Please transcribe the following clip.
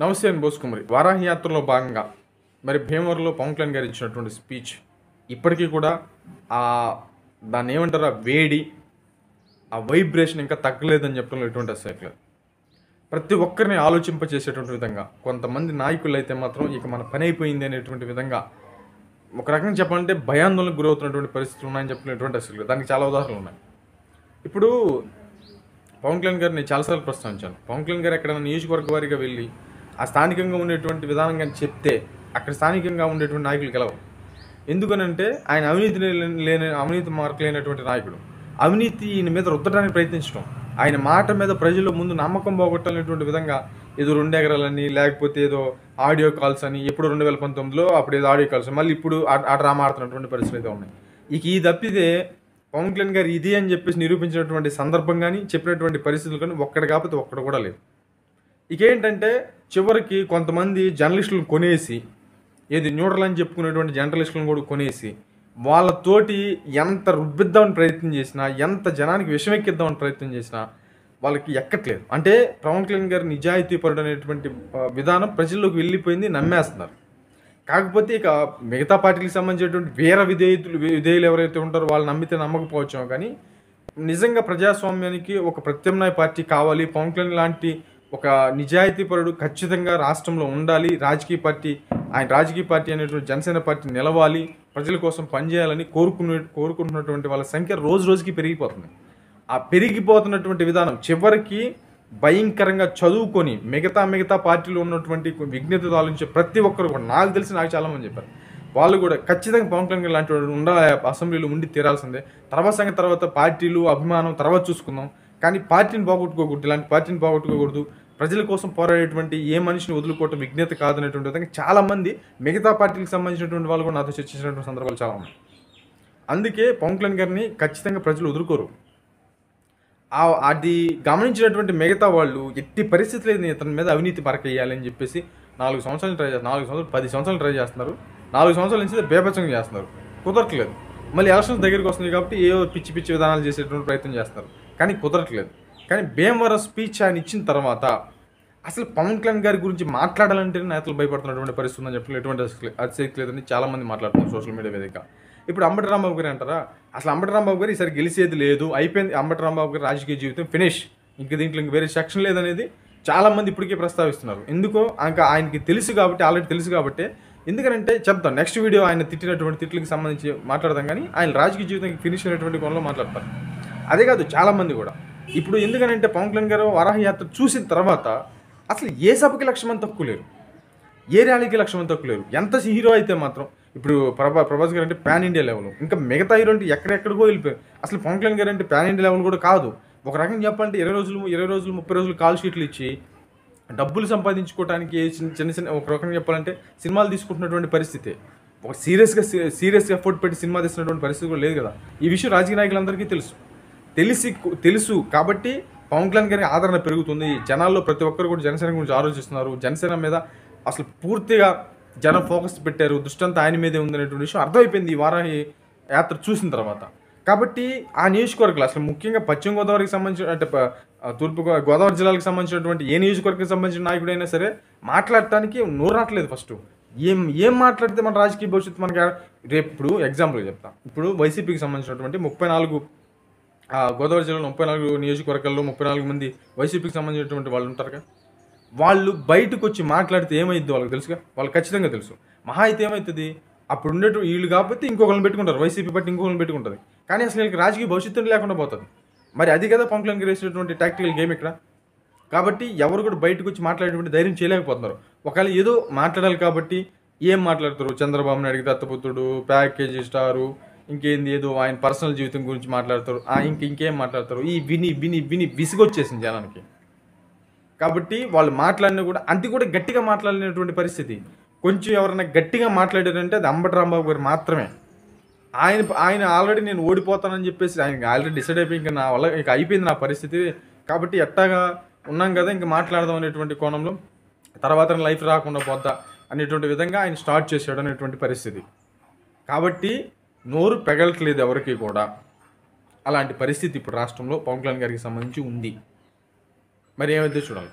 నమస్తే అని బోసుకుమరి వారాహయాత్రలో భాగంగా మరి భీమవరంలో పవన్ కళ్యాణ్ గారు ఇచ్చినటువంటి స్పీచ్ ఇప్పటికీ కూడా ఆ దాన్ని ఏమంటారు ఆ వేడి ఆ వైబ్రేషన్ ఇంకా తగ్గలేదని చెప్పడంలో ఎటువంటి అసలు ప్రతి ఒక్కరిని ఆలోచింపచేసేటువంటి విధంగా కొంతమంది నాయకులు అయితే మాత్రం ఇక మన పని అయిపోయింది అనేటువంటి విధంగా ఒక రకంగా చెప్పాలంటే భయాందోళనకు గురవుతున్నటువంటి పరిస్థితులు ఉన్నాయని చెప్పినటువంటి అసలు దానికి చాలా ఉదాహరణలు ఉన్నాయి ఇప్పుడు పవన్ కళ్యాణ్ గారిని చాలాసార్లు ప్రస్తావించాను పవన్ కళ్యాణ్ గారు ఎక్కడైనా నియోజకవర్గ వారిగా వెళ్ళి ఆ స్థానికంగా ఉండేటువంటి విధానం కానీ చెప్తే అక్కడ స్థానికంగా ఉండేటువంటి నాయకులు గెలవు ఎందుకనంటే ఆయన అవినీతి లేని అవినీతి మార్కు లేనటువంటి నాయకుడు అవినీతి ఈయన మీద రుద్దడానికి ప్రయత్నించడం ఆయన మాట మీద ప్రజల ముందు నమ్మకం పోగొట్టాలనేటువంటి విధంగా ఏదో రెండు ఎకరాలని లేకపోతే ఏదో ఆడియో కాల్స్ అని ఎప్పుడు రెండు వేల పంతొమ్మిదిలో అప్పుడు ఏదో ఆడియో కాల్స్ మళ్ళీ ఇప్పుడు డ్రామా ఆడుతున్నటువంటి పరిస్థితులు అయితే ఉన్నాయి ఇక ఈ తప్పితే పవన్ కళ్యాణ్ గారు ఇది అని చెప్పేసి నిరూపించినటువంటి సందర్భం కానీ చెప్పినటువంటి పరిస్థితులు కానీ ఒక్కడ కాకపోతే ఒక్కడ కూడా లేవు ఇకేంటంటే చివరికి కొంతమంది జర్నలిస్టులను కొనేసి ఏది న్యూట్రల్ అని చెప్పుకునేటువంటి జర్నలిస్టులను కూడా కొనేసి వాళ్ళతోటి ఎంత రుబ్బిద్దామని ప్రయత్నం చేసినా ఎంత జనానికి విషమెక్కిద్దామని ప్రయత్నం చేసినా వాళ్ళకి ఎక్కట్లేదు అంటే పవన్ కళ్యాణ్ గారి నిజాయితీపరుడు అనేటువంటి విధానం ప్రజల్లోకి వెళ్ళిపోయింది నమ్మేస్తున్నారు కాకపోతే ఇక మిగతా పార్టీలకు సంబంధించినటువంటి వీర విధేయులు విధేయులు ఎవరైతే ఉంటారో వాళ్ళు నమ్మితే నమ్మకపోవచ్చు కానీ నిజంగా ప్రజాస్వామ్యానికి ఒక ప్రత్యామ్నాయ పార్టీ కావాలి పవన్ కళ్యాణ్ లాంటి ఒక నిజాయితీపరుడు ఖచ్చితంగా రాష్ట్రంలో ఉండాలి రాజకీయ పార్టీ ఆయన రాజకీయ పార్టీ అనేటువంటి జనసేన పార్టీ నిలవాలి ప్రజల కోసం పనిచేయాలని కోరుకునే కోరుకుంటున్నటువంటి వాళ్ళ సంఖ్య రోజు రోజుకి పెరిగిపోతుంది ఆ పెరిగిపోతున్నటువంటి విధానం చివరికి భయంకరంగా చదువుకొని మిగతా మిగతా పార్టీలు ఉన్నటువంటి విఘ్నత ఆలోచించే ప్రతి ఒక్కరు కూడా నాకు తెలిసి నాకు చాలామంది చెప్పారు వాళ్ళు కూడా ఖచ్చితంగా పవన్ కళ్యాణ్ లాంటి వాడు ఉండాలి అసెంబ్లీలో ఉండి తీరాల్సిందే తర్వాత సంగతి తర్వాత పార్టీలు అభిమానం తర్వాత చూసుకుందాం కానీ పార్టీని బాగొట్టుకోకూడదు ఇలాంటి పార్టీని బాగొట్టుకోకూడదు ప్రజల కోసం పోరాడేటువంటి ఏ మనిషిని వదులుకోవటం విజ్ఞత కాదనేటువంటి విధంగా చాలామంది మిగతా పార్టీలకు సంబంధించినటువంటి వాళ్ళు కూడా నాతో చర్చించినటువంటి సందర్భాలు చాలా ఉన్నాయి అందుకే పవన్ కళ్యాణ్ గారిని ఖచ్చితంగా ప్రజలు వదులుకోరు అది గమనించినటువంటి మిగతా వాళ్ళు ఎట్టి పరిస్థితులు ఇతని మీద అవినీతి పరకేయాలని చెప్పేసి నాలుగు సంవత్సరాలు ట్రై చేస్తారు నాలుగు సంవత్సరాలు పది సంవత్సరాలు ట్రై చేస్తున్నారు నాలుగు సంవత్సరాల నుంచి బేపచ్చంగా చేస్తున్నారు కుదరట్లేదు మళ్ళీ ఎలక్షన్స్ దగ్గరికి వస్తుంది కాబట్టి ఏవో పిచ్చి పిచ్చి విధానాలు చేసేటువంటి ప్రయత్నం చేస్తారు కానీ కుదరట్లేదు కానీ భీమవరం స్పీచ్ ఆయన ఇచ్చిన తర్వాత అసలు పవన్ కళ్యాణ్ గారి గురించి మాట్లాడాలంటే నేతలు భయపడుతున్నటువంటి పరిస్థితి ఉందని చెప్పి ఎటువంటి అతిశక్తి లేదని చాలామంది మాట్లాడుతున్నారు సోషల్ మీడియా వేదిక ఇప్పుడు అంబటి రాంబాబు గారు అంటారా అసలు అంబటి రాంబాబు గారు ఈసారి గెలిచేది లేదు అయిపోయింది అంబటి రాంబాబు గారి రాజకీయ జీవితం ఫినిష్ ఇంకా దీంట్లో ఇంక వేరే సెక్షన్ లేదనేది చాలామంది ఇప్పటికే ప్రస్తావిస్తున్నారు ఎందుకో ఇంకా ఆయనకి తెలుసు కాబట్టి ఆల్రెడీ తెలుసు కాబట్టి ఎందుకంటే చెప్తాం నెక్స్ట్ వీడియో ఆయన తిట్టినటువంటి తిట్లకి సంబంధించి మాట్లాడదాం కానీ ఆయన రాజకీయ జీవితానికి ఫినిష్ అయినటువంటి కోణంలో మాట్లాడతారు అదే కాదు చాలామంది కూడా ఇప్పుడు ఎందుకనంటే పవన్ కళ్యాణ్ గారు వరాహ చూసిన తర్వాత అసలు ఏ సభకి లక్ష తక్కువ లేరు ఏ ర్యాలీకి లక్ష తక్కువ లేరు ఎంత హీరో అయితే మాత్రం ఇప్పుడు ప్రభా ప్రభాస్ గారు అంటే ప్యాన్ ఇండియా లెవెల్ ఇంకా మిగతా హీరో అంటే ఎక్కడెక్కడికో వెళ్ళిపోయారు అసలు పవన్ కళ్యాణ్ గారు అంటే ప్యాన్ ఇండియా లెవెల్ కూడా కాదు ఒక రకంగా చెప్పాలంటే ఇరవై రోజులు ఇరవై రోజులు ముప్పై రోజులు కాల్ షీట్లు ఇచ్చి డబ్బులు సంపాదించుకోవడానికి చిన్న చిన్న ఒక రకంగా చెప్పాలంటే సినిమాలు తీసుకుంటున్నటువంటి పరిస్థితి ఒక సీరియస్గా సీరియస్గా ఎఫర్ట్ పెట్టి సినిమా తీసినటువంటి పరిస్థితి కూడా లేదు కదా ఈ విషయం రాజకీయ నాయకులందరికీ తెలుసు తెలిసి తెలుసు కాబట్టి పవన్ కళ్యాణ్ గారికి ఆదరణ పెరుగుతుంది జనాల్లో ప్రతి ఒక్కరు కూడా జనసేన గురించి ఆలోచిస్తున్నారు జనసేన మీద అసలు పూర్తిగా జనం ఫోకస్ పెట్టారు దృష్టంతా ఆయన మీదే ఉందనేటువంటి విషయం అర్థమైపోయింది ఈ వారాహి యాత్ర చూసిన తర్వాత కాబట్టి ఆ నియోజకవర్గాలు అసలు ముఖ్యంగా పశ్చిమ గోదావరికి సంబంధించిన అంటే తూర్పు గోదావరి జిల్లాలకు సంబంధించినటువంటి ఏ నియోజకవర్గానికి సంబంధించిన నాయకుడైనా సరే మాట్లాడటానికి నోరు రావట్లేదు ఫస్ట్ ఏం ఏం మాట్లాడితే మన రాజకీయ భవిష్యత్తు మనకి రేపు ఇప్పుడు ఎగ్జాంపుల్ చెప్తాం ఇప్పుడు వైసీపీకి సంబంధించినటువంటి ముప్పై నాలుగు గోదావరి జిల్లాలో ముప్పై నాలుగు నియోజకవర్గాల్లో ముప్పై నాలుగు మంది వైసీపీకి సంబంధించినటువంటి వాళ్ళు ఉంటారుగా వాళ్ళు బయటకు వచ్చి మాట్లాడితే ఏమైద్ది వాళ్ళకి తెలుసుగా వాళ్ళకి ఖచ్చితంగా తెలుసు మహా అయితే ఏమవుతుంది అప్పుడు ఉండేటువంటి వీళ్ళు కాకపోతే ఇంకొకరిని పెట్టుకుంటారు వైసీపీ బట్టి ఇంకొకరిని పెట్టుకుంటుంది కానీ అసలు వీళ్ళకి రాజకీయ భవిష్యత్తు లేకుండా పోతుంది మరి అది కదా పవన్ కళ్యాణ్ టాక్టికల్ గేమ్ ఇక్కడ కాబట్టి ఎవరు కూడా బయటకు వచ్చి మాట్లాడేటువంటి ధైర్యం చేయలేకపోతున్నారు ఒకవేళ ఏదో మాట్లాడాలి కాబట్టి ఏం మాట్లాడతారు చంద్రబాబు నాయుడికి దత్తపుత్రుడు ప్యాకేజీ స్టారు ఇంకేంది ఏదో ఆయన పర్సనల్ జీవితం గురించి మాట్లాడతారు ఇంక ఇంకేం మాట్లాడతారు ఈ విని విని విని విసిగొచ్చేసింది జనానికి కాబట్టి వాళ్ళు మాట్లాడిన కూడా అంత కూడా గట్టిగా మాట్లాడినటువంటి పరిస్థితి కొంచెం ఎవరైనా గట్టిగా మాట్లాడారంటే అది అంబటి రాంబాబు గారు మాత్రమే ఆయన ఆయన ఆల్రెడీ నేను ఓడిపోతానని చెప్పేసి ఆయన ఆల్రెడీ డిసైడ్ అయిపోయి ఇంకా నా వల్ల ఇంక అయిపోయింది నా పరిస్థితి కాబట్టి ఎట్టాగా ఉన్నాం కదా ఇంకా మాట్లాడదాం అనేటువంటి కోణంలో తర్వాత లైఫ్ రాకుండా పోద్దా అనేటువంటి విధంగా ఆయన స్టార్ట్ చేశాడు అనేటువంటి పరిస్థితి కాబట్టి నోరు పెగలట్లేదు ఎవరికి కూడా అలాంటి పరిస్థితి ఇప్పుడు రాష్ట్రంలో పవన్ కళ్యాణ్ గారికి సంబంధించి ఉంది మరి ఏమైతే చూడాలి